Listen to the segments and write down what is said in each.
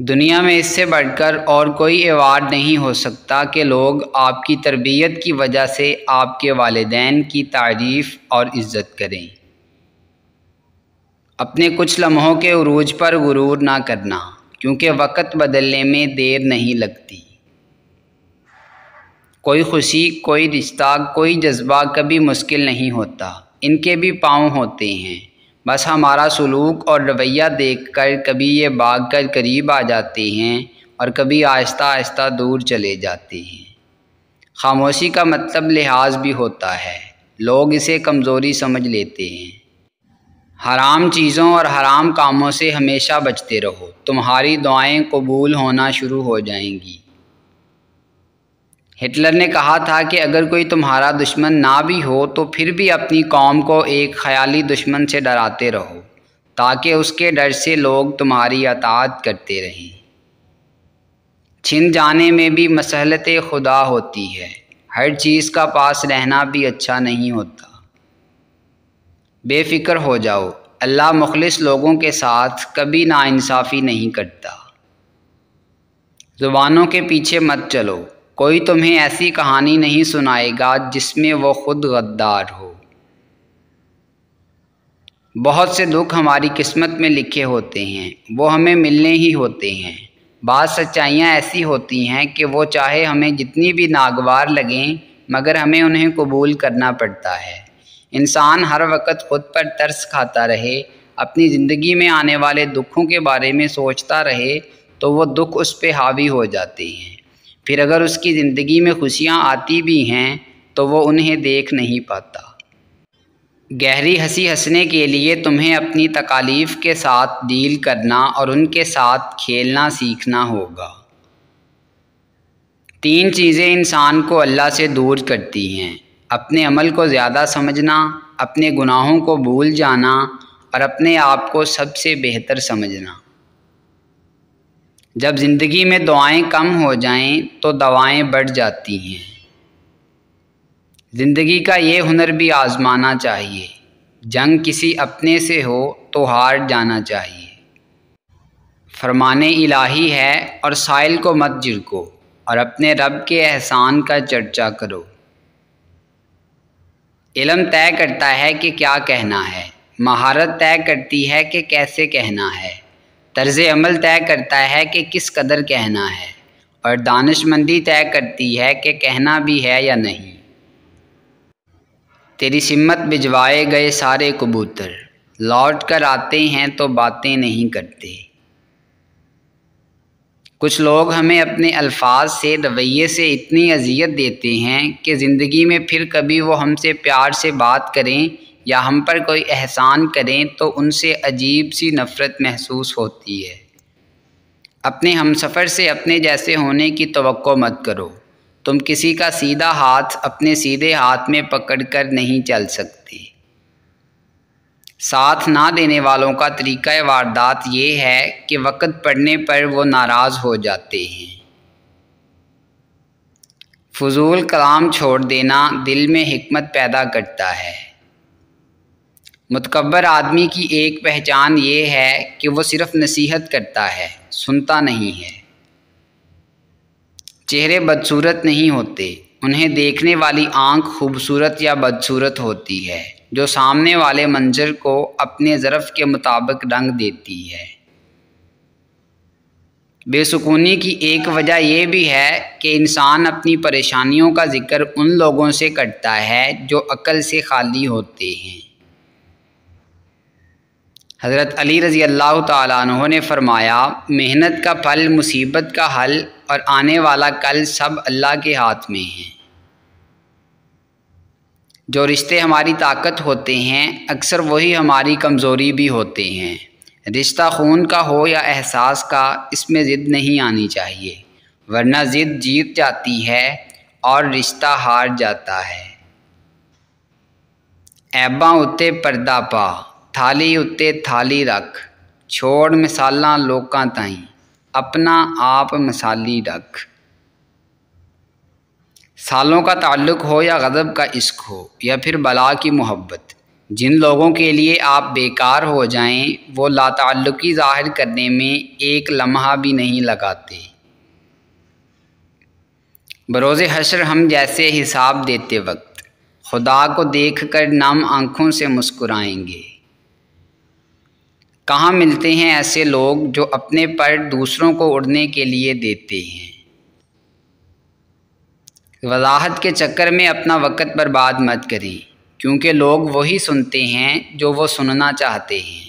दुनिया में इससे बढ़कर और कोई अवार्ड नहीं हो सकता कि लोग आपकी तरबियत की वजह से आपके वालदेन की तारीफ़ और इज़्ज़त करें अपने कुछ लम्हों के उरूज पर गुरूर ना करना क्योंकि वक़्त बदलने में देर नहीं लगती कोई खुशी कोई रिश्ता कोई जज्बा कभी मुश्किल नहीं होता इनके भी पाँव होते हैं बस हमारा सलूक और रवैया देख कर कभी ये भाग कर करीब आ जाते हैं और कभी आहिस्ता आहिस्ता दूर चले जाते हैं खामोशी का मतलब लिहाज भी होता है लोग इसे कमज़ोरी समझ लेते हैं हराम चीज़ों और हराम कामों से हमेशा बचते रहो तुम्हारी दुआएं कबूल होना शुरू हो जाएंगी हिटलर ने कहा था कि अगर कोई तुम्हारा दुश्मन ना भी हो तो फिर भी अपनी कौम को एक ख्याली दुश्मन से डराते रहो ताकि उसके डर से लोग तुम्हारी अतात करते रहें छिन जाने में भी मसलत खुदा होती है हर चीज़ का पास रहना भी अच्छा नहीं होता बेफिक्र हो जाओ अल्लाह मुखलिस लोगों के साथ कभी नाइंसाफ़ी नहीं करता ज़ुबानों के पीछे मत चलो कोई तुम्हें ऐसी कहानी नहीं सुनाएगा जिसमें वो खुद गद्दार हो बहुत से दुख हमारी किस्मत में लिखे होते हैं वो हमें मिलने ही होते हैं बात सच्चाइयाँ ऐसी होती हैं कि वो चाहे हमें जितनी भी नागवार लगें मगर हमें उन्हें कबूल करना पड़ता है इंसान हर वक्त खुद पर तरस खाता रहे अपनी ज़िंदगी में आने वाले दुखों के बारे में सोचता रहे तो वो दुख उस पर हावी हो जाते हैं फिर अगर उसकी ज़िंदगी में खुशियाँ आती भी हैं तो वो उन्हें देख नहीं पाता गहरी हंसी हंसने के लिए तुम्हें अपनी तकालीफ़ के साथ डील करना और उनके साथ खेलना सीखना होगा तीन चीज़ें इंसान को अल्लाह से दूर करती हैं अपने अमल को ज़्यादा समझना अपने गुनाहों को भूल जाना और अपने आप को सबसे बेहतर समझना जब ज़िंदगी में दुआएं कम हो जाएं तो दवाएं बढ़ जाती हैं ज़िंदगी का ये हुनर भी आज़माना चाहिए जंग किसी अपने से हो तो हार जाना चाहिए फरमाने इलाही है और साइल को मत जिरको और अपने रब के एहसान का चर्चा करो इलम तय करता है कि क्या कहना है महारत तय करती है कि कैसे कहना है तर्ज अमल तय करता है कि किस कदर कहना है और दानशमंदी तय करती है कि कहना भी है या नहीं तेरी सिमत भिजवाए गए सारे कबूतर लौट कर आते हैं तो बातें नहीं करते कुछ लोग हमें अपने अल्फाज से रवैये से इतनी अजियत देते हैं कि ज़िंदगी में फिर कभी वो हमसे प्यार से बात करें या हम पर कोई एहसान करें तो उनसे अजीब सी नफ़रत महसूस होती है अपने हम सफ़र से अपने जैसे होने की तो मत करो तुम किसी का सीधा हाथ अपने सीधे हाथ में पकड़ कर नहीं चल सकते साथ ना देने वालों का तरीक़ा वारदात ये है कि वक़्त पड़ने पर वो नाराज़ हो जाते हैं फजूल कलाम छोड़ देना दिल में हमत पैदा करता है मतकबर आदमी की एक पहचान ये है कि वो सिर्फ नसीहत करता है सुनता नहीं है चेहरे बदसूरत नहीं होते उन्हें देखने वाली आंख खूबसूरत या बदसूरत होती है जो सामने वाले मंजर को अपने ज़रफ़ के मुताबिक रंग देती है बेसुकूनी की एक वजह यह भी है कि इंसान अपनी परेशानियों का जिक्र उन लोगों से करता है जो अकल से खाली होते हैं हज़रत अली रज़ी अल्लाह तु ने फ़रमाया मेहनत का फल मुसीबत का हल और आने वाला कल सब अल्लाह के हाथ में है जो रिश्ते हमारी ताकत होते हैं अक्सर वही हमारी कमज़ोरी भी होते हैं रिश्ता खून का हो या एहसास का इसमें ज़िद नहीं आनी चाहिए वरना ज़िद जीत जाती है और रिश्ता हार जाता है ऐबा उत्ते पर्दा पा थाली उत्ते थाली रख छोड़ मिसाल ਲੋਕਾਂ ताई अपना आप मिसाली रख सालों का ताल्लुक हो या गज़ब का इश्क हो या फिर बला की मोहब्बत जिन लोगों के लिए आप बेकार हो जाएं वो लाताल्लुकी ज़ाहिर करने में एक लम्हा भी नहीं लगाते बरोज़ हशर हम जैसे हिसाब देते वक्त खुदा को देखकर नम आँखों से मुस्कुराएंगे कहाँ मिलते हैं ऐसे लोग जो अपने पर दूसरों को उड़ने के लिए देते हैं वजाहत के चक्कर में अपना वक़्त बर्बाद मत करें क्योंकि लोग वही सुनते हैं जो वो सुनना चाहते हैं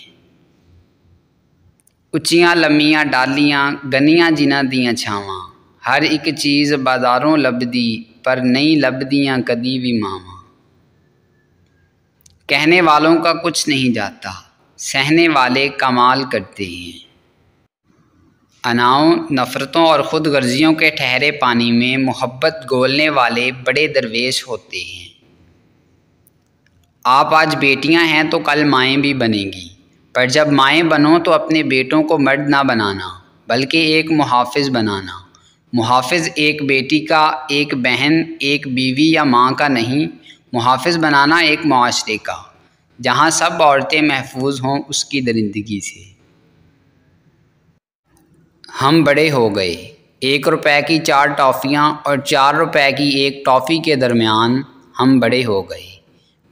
उचियाँ लम्बियाँ डालियाँ गनियाँ जिना दियाँ छावा हर एक चीज़ बाजारों दी पर नहीं दियाँ कदी भी मावा कहने वालों का कुछ नहीं जाता सहने वाले कमाल करते हैं अनाओं नफ़रतों और ख़ुद गर्जियों के ठहरे पानी में मोहब्बत गोलने वाले बड़े दरवेश होते हैं आप आज बेटियां हैं तो कल माएँ भी बनेंगी पर जब माएँ बनो तो अपने बेटों को मर्द ना बनाना बल्कि एक मुहाफ़ बनाना मुहाफ़ एक बेटी का एक बहन एक बीवी या माँ का नहीं मुहाफ़ बनाना एक माशरे का जहाँ सब औरतें महफूज हों उसकी दरिंदगी से हम बड़े हो गए एक रुपए की चार टॉफ़ियाँ और चार रुपए की एक टॉफ़ी के दरमियान हम बड़े हो गए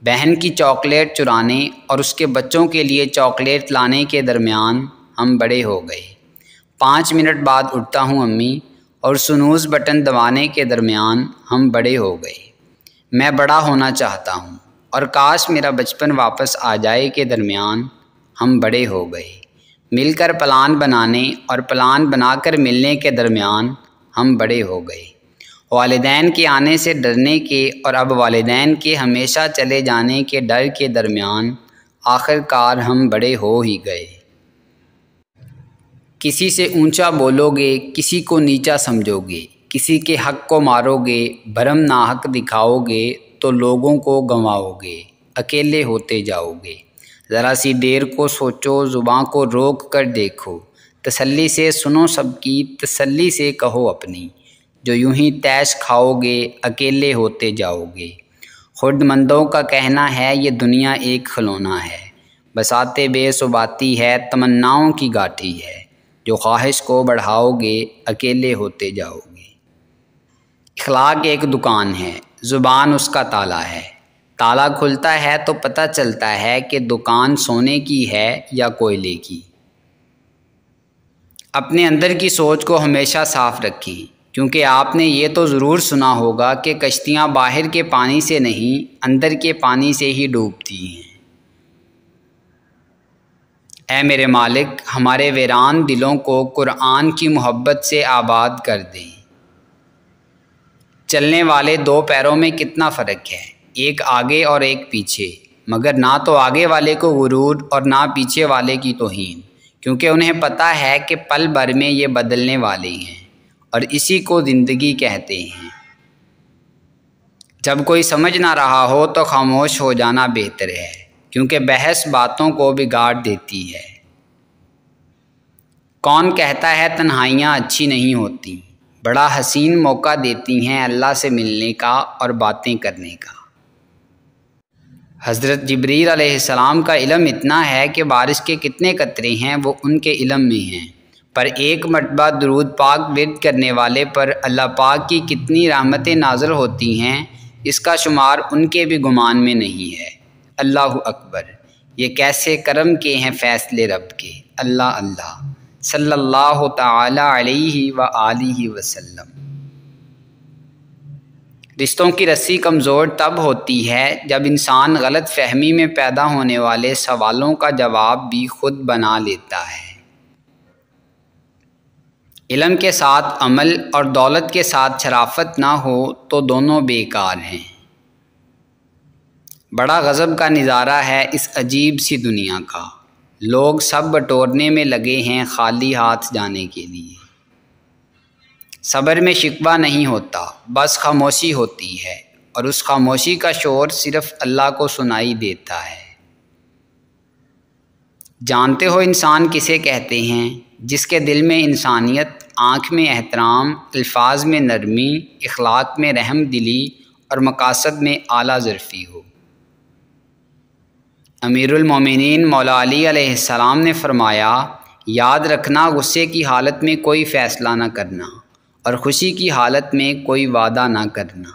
बहन की चॉकलेट चुराने और उसके बच्चों के लिए चॉकलेट लाने के दरमियान हम बड़े हो गए पाँच मिनट बाद उठता हूँ अम्मी और सुनूज बटन दबाने के दरमियान हम बड़े हो गए मैं बड़ा होना चाहता हूँ और काश मेरा बचपन वापस आ जाए के दरमियान हम बड़े हो गए मिलकर प्लान बनाने और प्लान बनाकर मिलने के दरमियान हम बड़े हो गए वालदान के आने से डरने के और अब वालदान के हमेशा चले जाने के डर के दरमियान आखिरकार हम बड़े हो ही गए किसी से ऊंचा बोलोगे किसी को नीचा समझोगे किसी के हक को मारोगे भरम नाहक दिखाओगे तो लोगों को गंवाओगे अकेले होते जाओगे ज़रा सी देर को सोचो ज़ुबान को रोक कर देखो तसल्ली से सुनो सबकी तसल्ली से कहो अपनी जो यूं ही तैश खाओगे अकेले होते जाओगे खुदमंदों का कहना है ये दुनिया एक खलौना है बसाते बेसुबाती है तमन्नाओं की गाठी है जो ख्वाहिश को बढ़ाओगे अकेले होते जाओगे इखलाक एक दुकान है ज़ुबान उसका ताला है ताला खुलता है तो पता चलता है कि दुकान सोने की है या कोयले की अपने अंदर की सोच को हमेशा साफ रखें क्योंकि आपने ये तो ज़रूर सुना होगा कि कश्तियाँ बाहर के पानी से नहीं अंदर के पानी से ही डूबती हैं ऐ मेरे मालिक हमारे वीरान दिलों को कुरान की मोहब्बत से आबाद कर दें चलने वाले दो पैरों में कितना फ़र्क है एक आगे और एक पीछे मगर ना तो आगे वाले को गुरूर और ना पीछे वाले की तोहन क्योंकि उन्हें पता है कि पल भर में ये बदलने वाले हैं और इसी को ज़िंदगी कहते हैं जब कोई समझ ना रहा हो तो खामोश हो जाना बेहतर है क्योंकि बहस बातों को बिगाड़ देती है कौन कहता है तन्हाइयाँ अच्छी नहीं होती बड़ा हसीन मौका देती हैं अल्लाह से मिलने का और बातें करने का हज़रत जबरील अलैहिस्सलाम का इलम इतना है कि बारिश के कितने कतरे हैं वो उनके इलम में हैं पर एक मरतबा दरूद पाक विद करने वाले पर अल्लाह पाक की कितनी रहमतें नाजल होती हैं इसका शुमार उनके भी गुमान में नहीं है अल्लाह अकबर ये कैसे करम के हैं फ़ैसले रब के अल्लाह अल्लाह सल्लल्लाहु ताला अलैहि व आलिहि वसल्लम रिश्तों की रस्सी कमज़ोर तब होती है जब इंसान गलत फहमी में पैदा होने वाले सवालों का जवाब भी खुद बना लेता है इलम के साथ अमल और दौलत के साथ शराफत ना हो तो दोनों बेकार हैं बड़ा गज़ब का नज़ारा है इस अजीब सी दुनिया का लोग सब बटोरने में लगे हैं खाली हाथ जाने के लिए सब्र में शिकवा नहीं होता बस खामोशी होती है और उस खामोशी का शोर सिर्फ अल्लाह को सुनाई देता है जानते हो इंसान किसे कहते हैं जिसके दिल में इंसानियत आँख में एहतराम अल्फाज में नरमी इखलाक में रहम दिली और मकासद में आला ज़रफ़ी हो अमीरमिन मौला अलीसम ने फ़रमाया याद रखना गुस्से की हालत में कोई फ़ैसला ना करना और ख़ुशी की हालत में कोई वादा ना करना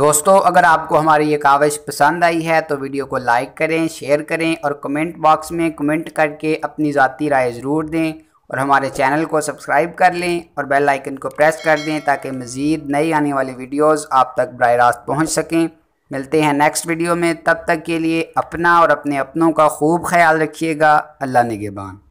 दोस्तों अगर आपको हमारी ये काविश पसंद आई है तो वीडियो को लाइक करें शेयर करें और कमेंट बॉक्स में कमेंट करके अपनी ज़ाती राय ज़रूर दें और हमारे चैनल को सब्सक्राइब कर लें और बेल आइकन को प्रेस कर दें ताकि मज़ीद नई आने वाली वीडियोस आप तक बर रास्त पहुँच सकें मिलते हैं नेक्स्ट वीडियो में तब तक के लिए अपना और अपने अपनों का खूब ख्याल रखिएगा अल्लाह नगेबान